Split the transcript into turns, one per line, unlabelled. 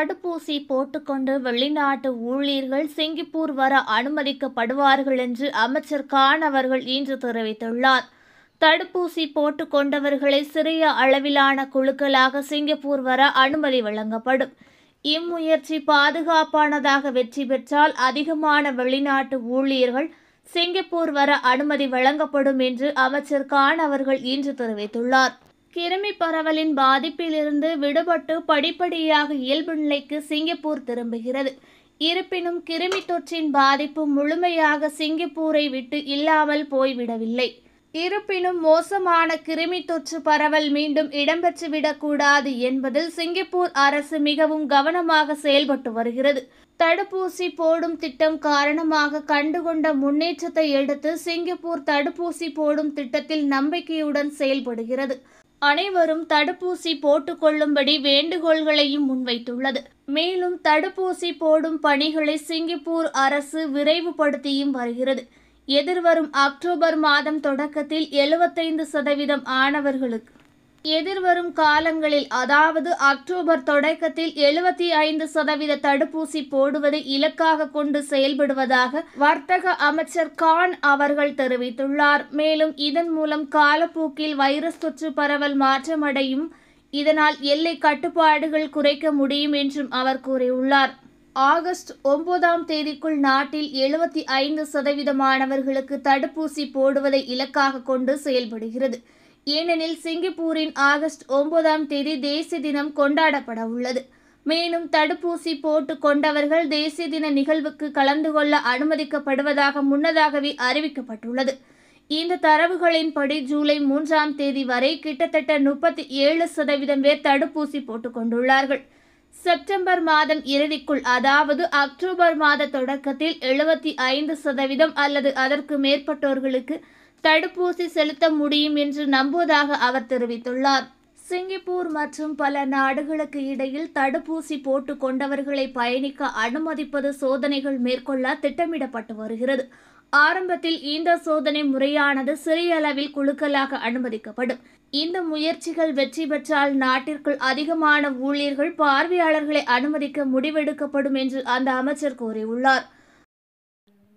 தடுப்பூசி போட்டுக்கொண்டு வெளிநாட்டு ஊழியர்கள் சிங்கப்பூர் வர அனுமதிக்கப்படுவார்கள் என்று அமைச்சர் கான் அவர்கள் இன்று தெரிவித்துள்ளார் தடுப்பூசி போட்டுக்கொண்டவர்களை சிறிய அளவிலான குழுக்களாக சிங்கப்பூர் வர அனுமதி வழங்கப்படும் இம்முயற்சி பாதுகாப்பானதாக வெற்றி பெற்றால் அதிகமான வெளிநாட்டு ஊழியர்கள் சிங்கப்பூர் வர அனுமதி வழங்கப்படும் என்று அமைச்சர் கான் அவர்கள் இன்று தெரிவித்துள்ளார் கிருமி பரவலின் பாதிப்பிலிருந்து விடுபட்டு படிப்படியாக இயல்பு நிலைக்கு சிங்கப்பூர் திரும்புகிறது இருப்பினும் கிருமி தொற்றின் பாதிப்பு முழுமையாக சிங்கப்பூரை விட்டு இல்லாமல் போய்விடவில்லை இருப்பினும் மோசமான கிருமி தொற்று பரவல் மீண்டும் இடம்பெற்றுவிடக்கூடாது என்பதில் சிங்கப்பூர் அரசு மிகவும் கவனமாக செயல்பட்டு வருகிறது தடுப்பூசி போடும் திட்டம் காரணமாக கண்டுகொண்ட முன்னேற்றத்தை எடுத்து சிங்கப்பூர் தடுப்பூசி போடும் திட்டத்தில் நம்பிக்கையுடன் செயல்படுகிறது அனைவரும் தடுப்பூசி போட்டுக்கொள்ளும்படி வேண்டுகோள்களையும் முன்வைத்துள்ளது மேலும் தடுப்பூசி போடும் பணிகளை சிங்கப்பூர் அரசு விரைவுபடுத்தியும் வருகிறது எதிர்வரும் அக்டோபர் மாதம் தொடக்கத்தில் எழுபத்தைந்து சதவீதம் ஆணவர்களுக்கு எதிர்வரும் காலங்களில் அதாவது அக்டோபர் தொடக்கத்தில் எழுபத்தி ஐந்து சதவீத தடுப்பூசி போடுவதை இலக்காக கொண்டு செயல்படுவதாக வர்த்தக அமைச்சர் கான் அவர்கள் தெரிவித்துள்ளார் மேலும் இதன் மூலம் காலப்போக்கில் வைரஸ் தொற்று பரவல் மாற்றமடையும் இதனால் எல்லை கட்டுப்பாடுகள் குறைக்க முடியும் என்றும் அவர் கூறியுள்ளார் ஆகஸ்ட் ஒன்பதாம் தேதிக்குள் நாட்டில் எழுபத்தி ஐந்து சதவீத மாணவர்களுக்கு தடுப்பூசி போடுவதை இலக்காக கொண்டு செயல்படுகிறது ஏனெனில் சிங்கப்பூரின் ஆகஸ்ட் ஒன்பதாம் தேதி தேசிய தினம் கொண்டாடப்பட உள்ளது மேலும் தடுப்பூசி போட்டு கொண்டவர்கள் தேசிய தின நிகழ்வுக்கு கலந்து கொள்ள அனுமதிக்கப்படுவதாக முன்னதாகவே அறிவிக்கப்பட்டுள்ளது இந்த தரவுகளின்படி ஜூலை மூன்றாம் தேதி வரை கிட்டத்தட்ட முப்பத்தி ஏழு சதவீதம் பேர் தடுப்பூசி கொண்டுள்ளார்கள் செப்டம்பர் மாதம் இறுதிக்குள் அதாவது அக்டோபர் மாத தொடக்கத்தில் எழுபத்தி ஐந்து சதவீதம் அல்லது அதற்கு மேற்பட்டோர்களுக்கு தடுப்பூசி செலுத்த முடியும் என்று நம்புவதாக அவர் தெரிவித்துள்ளார் சிங்கப்பூர் மற்றும் பல நாடுகளுக்கு இடையில் தடுப்பூசி போட்டு கொண்டவர்களை பயணிக்க அனுமதிப்பது சோதனைகள் மேற்கொள்ள திட்டமிடப்பட்டு வருகிறது ஆரம்பத்தில் இந்த சோதனை முறையானது சிறிய அளவில் குழுக்களாக அனுமதிக்கப்படும் இந்த முயற்சிகள் வெற்றி பெற்றால் நாட்டிற்குள் அதிகமான ஊழியர்கள் பார்வையாளர்களை அனுமதிக்க முடிவெடுக்கப்படும் என்று அந்த அமைச்சர் கூறியுள்ளார்